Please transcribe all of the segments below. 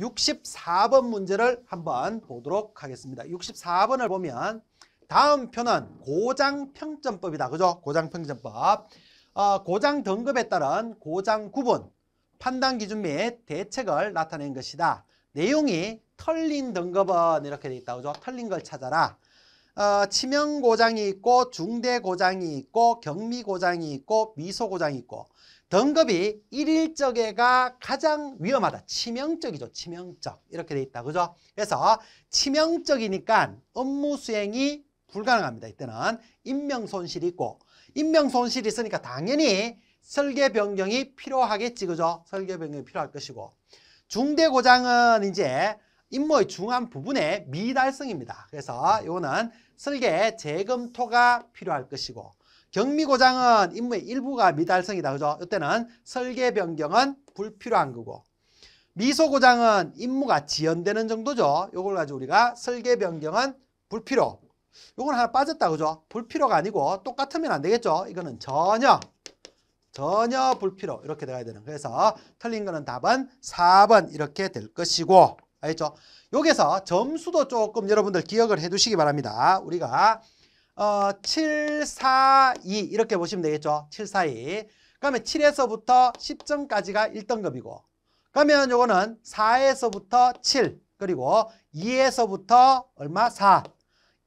64번 문제를 한번 보도록 하겠습니다. 64번을 보면 다음 표는 고장평점법이다. 그죠? 고장평점법. 어, 고장 등급에 따른 고장 구분, 판단 기준 및 대책을 나타낸 것이다. 내용이 털린 등급은 이렇게 돼 있다. 그죠? 털린 걸 찾아라. 어, 치명 고장이 있고 중대 고장이 있고 경미 고장이 있고 미소 고장이 있고 등급이 일일적애가 가장 위험하다. 치명적이죠. 치명적. 이렇게 돼 있다. 그죠? 그래서 치명적이니까 업무 수행이 불가능합니다. 이때는 인명 손실이 있고 인명 손실이 있으니까 당연히 설계 변경이 필요하겠지. 그죠? 설계 변경이 필요할 것이고 중대 고장은 이제 임무의 중한 부분의 미달성입니다. 그래서 이거는 설계 재검토가 필요할 것이고 경미고장은 임무의 일부가 미달성이다. 그죠? 이때는 설계 변경은 불필요한 거고 미소고장은 임무가 지연되는 정도죠. 요걸 가지고 우리가 설계 변경은 불필요. 요건 하나 빠졌다. 그죠? 불필요가 아니고 똑같으면 안 되겠죠? 이거는 전혀 전혀 불필요 이렇게 들어가야 되는 그래서 틀린 거는 답은 4번 이렇게 될 것이고 알겠죠? 여기서 점수도 조금 여러분들 기억을 해두시기 바랍니다. 우리가 어, 7, 4, 2 이렇게 보시면 되겠죠. 7, 4, 2. 그러면 7에서부터 10점까지가 1등급이고 그러면 요거는 4에서부터 7 그리고 2에서부터 얼마? 4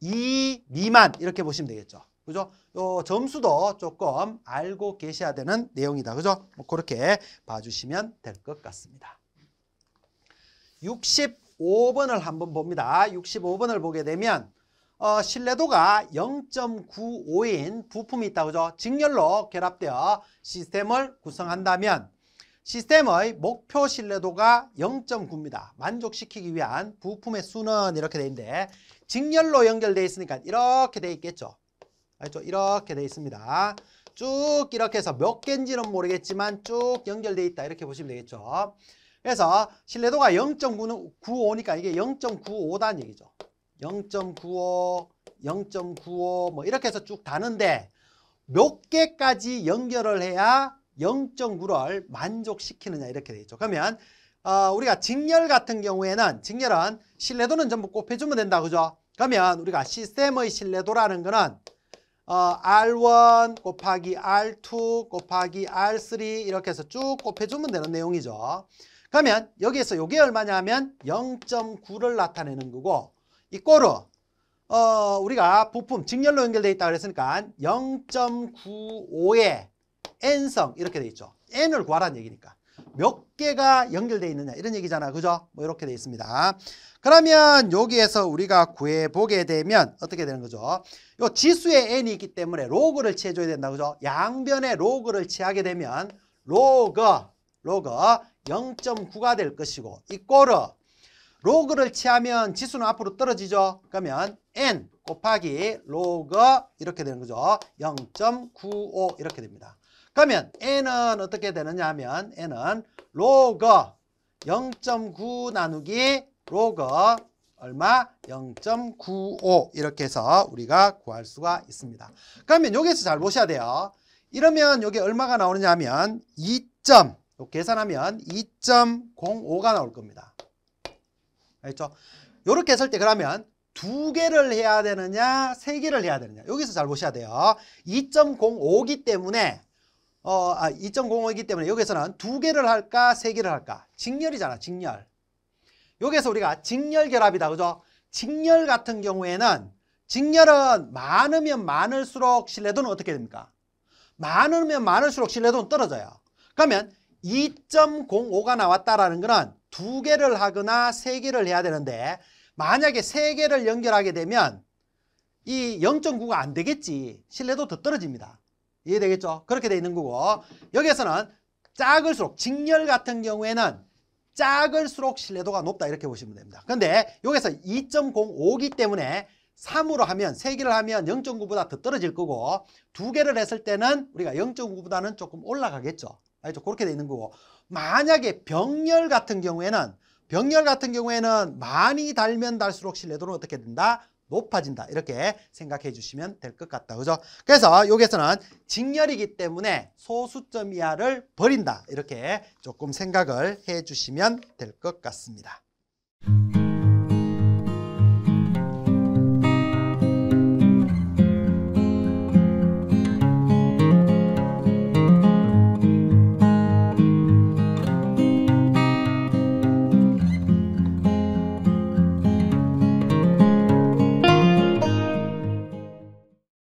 2 미만 이렇게 보시면 되겠죠. 그죠? 요 점수도 조금 알고 계셔야 되는 내용이다. 그죠? 뭐 그렇게 봐주시면 될 것 같습니다. 65번을 한번 봅니다. 65번을 보게 되면 어, 신뢰도가 0.95인 부품이 있다 그죠? 직렬로 결합되어 시스템을 구성한다면 시스템의 목표 신뢰도가 0.9입니다. 만족시키기 위한 부품의 수는 이렇게 돼 있는데 직렬로 연결돼 있으니까 이렇게 돼 있겠죠. 알죠? 이렇게 돼 있습니다. 쭉 이렇게 해서 몇 개인지는 모르겠지만 쭉 연결돼 있다 이렇게 보시면 되겠죠. 그래서 신뢰도가 0.95니까 이게 0.95단 얘기죠. 0.95, 0.95, 뭐 이렇게 해서 쭉 다는데 몇 개까지 연결을 해야 0.9를 만족시키느냐 이렇게 되있죠 그러면 어, 우리가 직렬 같은 경우에는 직렬은 신뢰도는 전부 곱해주면 된다 그죠? 그러면 우리가 시스템의 신뢰도라는 거는 어, R1 곱하기 R2 곱하기 R3 이렇게 해서 쭉 곱해주면 되는 내용이죠. 그러면 여기에서 이게 얼마냐면 하 0.9를 나타내는 거고 이 꼬르 어, 우리가 부품 직렬로 연결되어 있다 그랬으니까 0.95의 n성 이렇게 돼 있죠. n을 구하라는 얘기니까. 몇 개가 연결되어 있느냐 이런 얘기잖아. 그죠? 뭐 이렇게 돼 있습니다. 그러면 여기에서 우리가 구해보게 되면 어떻게 되는 거죠? 요지수에 n이 있기 때문에 로그를 취해줘야 된다. 그죠? 양변에 로그를 취하게 되면 로그 로그 0.9가 될 것이고 이 꼬르 로그를 취하면 지수는 앞으로 떨어지죠. 그러면 n 곱하기 로그 이렇게 되는 거죠. 0.95 이렇게 됩니다. 그러면 n은 어떻게 되느냐 하면 n은 로그 0.9 나누기 로그 얼마? 0.95 이렇게 해서 우리가 구할 수가 있습니다. 그러면 여기서잘 보셔야 돼요. 이러면 여기 얼마가 나오느냐 하면 2. 요 계산하면 2.05가 나올 겁니다. 알죠? 이렇게 했을 때 그러면 두 개를 해야 되느냐, 세 개를 해야 되느냐. 여기서 잘 보셔야 돼요. 2.05기 때문에 어, 아, 2.05이기 때문에 여기서는 두 개를 할까, 세 개를 할까? 직렬이잖아, 직렬. 여기서 우리가 직렬 결합이다, 그죠? 직렬 같은 경우에는 직렬은 많으면 많을수록 신뢰도는 어떻게 됩니까? 많으면 많을수록 신뢰도는 떨어져요. 그러면 2.05가 나왔다라는 거는 두 개를 하거나 세 개를 해야 되는데 만약에 세 개를 연결하게 되면 이 0.9가 안 되겠지. 신뢰도 더 떨어집니다. 이해되겠죠? 그렇게 돼 있는 거고 여기에서는 작을수록 직렬 같은 경우에는 작을수록 신뢰도가 높다 이렇게 보시면 됩니다. 근데 여기서 2.05기 때문에 3으로 하면 3개를 하면 0.9보다 더 떨어질 거고 2개를 했을 때는 우리가 0.9보다는 조금 올라가겠죠. 알죠? 그렇게 돼 있는 거고 만약에 병렬 같은 경우에는 병렬 같은 경우에는 많이 달면 달수록 신뢰도는 어떻게 된다? 높아진다 이렇게 생각해 주시면 될 것 같다 그죠 그래서 여기서는 직렬이기 때문에 소수점 이하를 버린다 이렇게 조금 생각을 해 주시면 될 것 같습니다